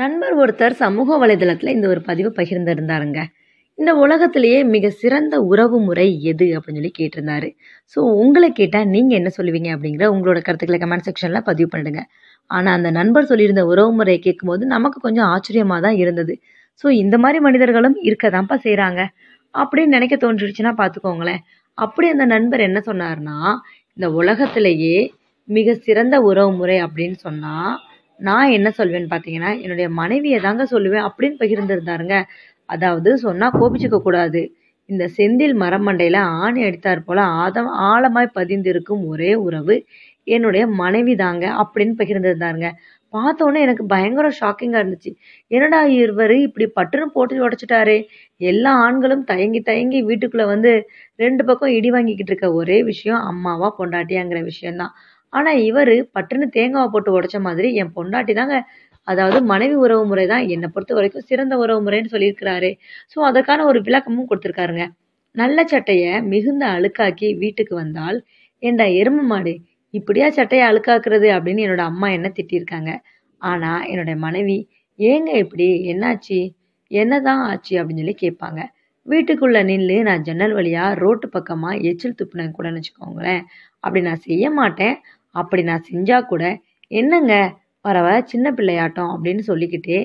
நண்பர் ஒருத்தர் சமூக வலைதளத்தில் இந்த ஒரு பதிவு பகிர்ந்திருந்தாருங்க இந்த உலகத்திலேயே மிக சிறந்த உறவு முறை எது அப்படின்னு சொல்லி கேட்டிருந்தாரு ஸோ உங்களை கேட்டால் நீங்கள் என்ன சொல்லுவீங்க அப்படிங்கிற உங்களோட கருத்துக்களை கமெண்ட் செக்ஷனில் பதிவு பண்ணிடுங்க ஆனால் அந்த நண்பர் சொல்லியிருந்த உறவு முறையை கேட்கும்போது நமக்கு கொஞ்சம் ஆச்சரியமாக தான் இருந்தது ஸோ இந்த மாதிரி மனிதர்களும் இருக்க தான்ப்பா செய்கிறாங்க அப்படின்னு நினைக்க தோன்றிடுச்சுன்னா பார்த்துக்கோங்களேன் அப்படி அந்த நண்பர் என்ன சொன்னார்னா இந்த உலகத்திலேயே மிக சிறந்த உறவு முறை அப்படின்னு சொன்னால் நான் என்ன சொல்வேன் பார்த்தீங்கன்னா என்னுடைய மனைவியை தாங்க சொல்லுவேன் அப்படின்னு பகிர்ந்திருந்தாருங்க அதாவது சொன்னால் கோபிச்சுக்க கூடாது இந்த செந்தில் மரமண்டையில் ஆணி அடித்தார் போல ஆதம் ஆழமாய் பதிந்திருக்கும் ஒரே உறவு என்னுடைய மனைவி தாங்க அப்படின்னு பகிர்ந்திருந்தாருங்க பார்த்தோன்னே எனக்கு பயங்கர ஷாக்கிங்காக இருந்துச்சு என்னடா இருவர் இப்படி பட்டுன்னு போட்டு உடைச்சிட்டாரே எல்லா ஆண்களும் தயங்கி தயங்கி வீட்டுக்குள்ளே வந்து ரெண்டு பக்கம் இடி வாங்கிக்கிட்டு இருக்க ஒரே விஷயம் அம்மாவா பொண்டாட்டியாங்கிற விஷயம்தான் ஆனால் இவர் பட்டுன்னு தேங்காவை போட்டு உடச்ச மாதிரி என் பொண்டாட்டி தாங்க அதாவது மனைவி உறவு முறை தான் என்னை பொறுத்த வரைக்கும் சிறந்த உறவு முறைன்னு சொல்லியிருக்கிறாரு ஸோ அதற்கான ஒரு விளக்கமும் கொடுத்துருக்காருங்க நல்ல சட்டையை மிகுந்த அழுக்காக்கி வீட்டுக்கு வந்தால் ஏண்டா எரும மாடு இப்படியா சட்டையை அழுக்காக்குறது அப்படின்னு என்னோட அம்மா என்ன திட்டியிருக்காங்க ஆனால் என்னுடைய மனைவி ஏங்க இப்படி என்னாச்சு என்னதான் ஆச்சு அப்படின்னு சொல்லி கேட்பாங்க வீட்டுக்குள்ளே நின்று நான் ஜன்னல் வழியாக ரோட்டு பக்கமாக எச்சில் துப்புனேன் கூடன்னு வச்சுக்கோங்களேன் அப்படி நான் செய்ய மாட்டேன் அப்படி நான் செஞ்சால் கூட என்னங்க வர வர சின்ன பிள்ளையாட்டம் அப்படின்னு சொல்லிக்கிட்டே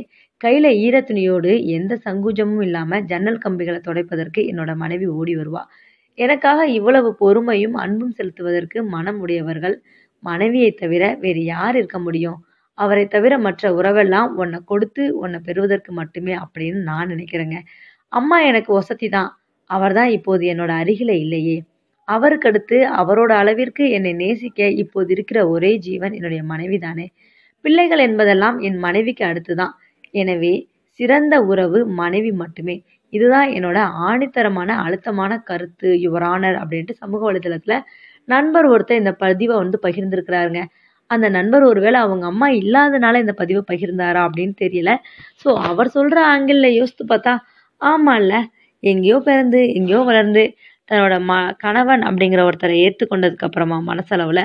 கையில் ஈரத்துணியோடு எந்த சங்கூஜமும் இல்லாமல் ஜன்னல் கம்பிகளை துடைப்பதற்கு என்னோட மனைவி ஓடி வருவா எனக்காக இவ்வளவு பொறுமையும் அன்பும் செலுத்துவதற்கு மனம் உடையவர்கள் மனைவியை தவிர வேறு யார் இருக்க முடியும் அவரை தவிர மற்ற உறவெல்லாம் உன்னை கொடுத்து உன்னை பெறுவதற்கு மட்டுமே அப்படின்னு நான் நினைக்கிறேங்க அம்மா எனக்கு வசதி தான் அவர் தான் இப்போது என்னோட அருகில இல்லையே அவருக்கு அடுத்து அவரோட அளவிற்கு என்னை நேசிக்க இப்போது இருக்கிற ஒரே ஜீவன் என்னுடைய மனைவி தானே பிள்ளைகள் என்பதெல்லாம் என் மனைவிக்கு அடுத்து தான் எனவே சிறந்த உறவு மனைவி மட்டுமே இதுதான் என்னோட ஆணித்தரமான அழுத்தமான கருத்து யுவரானர் அப்படின்ட்டு சமூக வலைதளத்துல நண்பர் ஒருத்தர் இந்த பதிவை வந்து பகிர்ந்திருக்கிறாருங்க அந்த நண்பர் ஒருவேளை அவங்க அம்மா இல்லாதனால இந்த பதிவை பகிர்ந்தாரா அப்படின்னு தெரியல ஸோ அவர் சொல்கிற ஆங்கிள் யோசித்து பார்த்தா இல்ல எங்கேயோ பிறந்து எங்கேயோ வளர்ந்து தன்னோட ம கணவன் அப்படிங்கிற ஒருத்தரை ஏற்றுக்கொண்டதுக்கு அப்புறமா மனசளவில்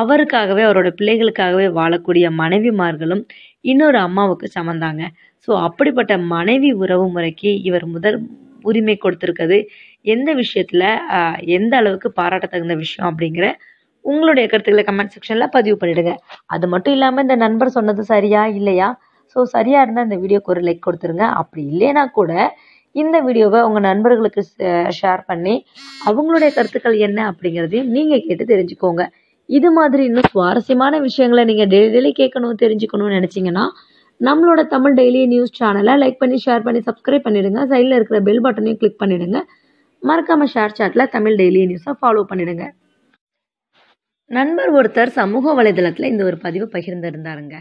அவருக்காகவே அவரோட பிள்ளைகளுக்காகவே வாழக்கூடிய மனைவிமார்களும் இன்னொரு அம்மாவுக்கு சமந்தாங்க ஸோ அப்படிப்பட்ட மனைவி உறவு முறைக்கு இவர் முதல் உரிமை கொடுத்துருக்கிறது எந்த விஷயத்தில் எந்த அளவுக்கு பாராட்ட தகுந்த விஷயம் அப்படிங்கிற உங்களுடைய கருத்துக்களை கமெண்ட் செக்ஷனில் பதிவு பண்ணிடுங்க அது மட்டும் இல்லாமல் இந்த நண்பர் சொன்னது சரியா இல்லையா ஸோ சரியாக இருந்தால் இந்த வீடியோக்கு ஒரு லைக் கொடுத்துருங்க அப்படி இல்லைன்னா கூட இந்த வீடியோவை உங்க நண்பர்களுக்கு ஷேர் பண்ணி அவங்களுடைய கருத்துக்கள் என்ன அப்படிங்கிறதையும் நீங்கள் கேட்டு தெரிஞ்சுக்கோங்க இது மாதிரி இன்னும் சுவாரஸ்யமான விஷயங்களை நீங்கள் டெய்லி டெய்லி கேட்கணும் தெரிஞ்சுக்கணும்னு நினச்சிங்கன்னா நம்மளோட தமிழ் டெய்லி நியூஸ் சேனலை லைக் பண்ணி ஷேர் பண்ணி சப்ஸ்கிரைப் பண்ணிவிடுங்க சைடில் இருக்கிற பெல் பட்டனையும் கிளிக் பண்ணிடுங்க மறக்காம ஷேர் சாட்டில் தமிழ் டெய்லி நியூஸை ஃபாலோ பண்ணிவிடுங்க நண்பர் ஒருத்தர் சமூக வலைதளத்தில் இந்த ஒரு பதிவை பகிர்ந்திருந்தாருங்க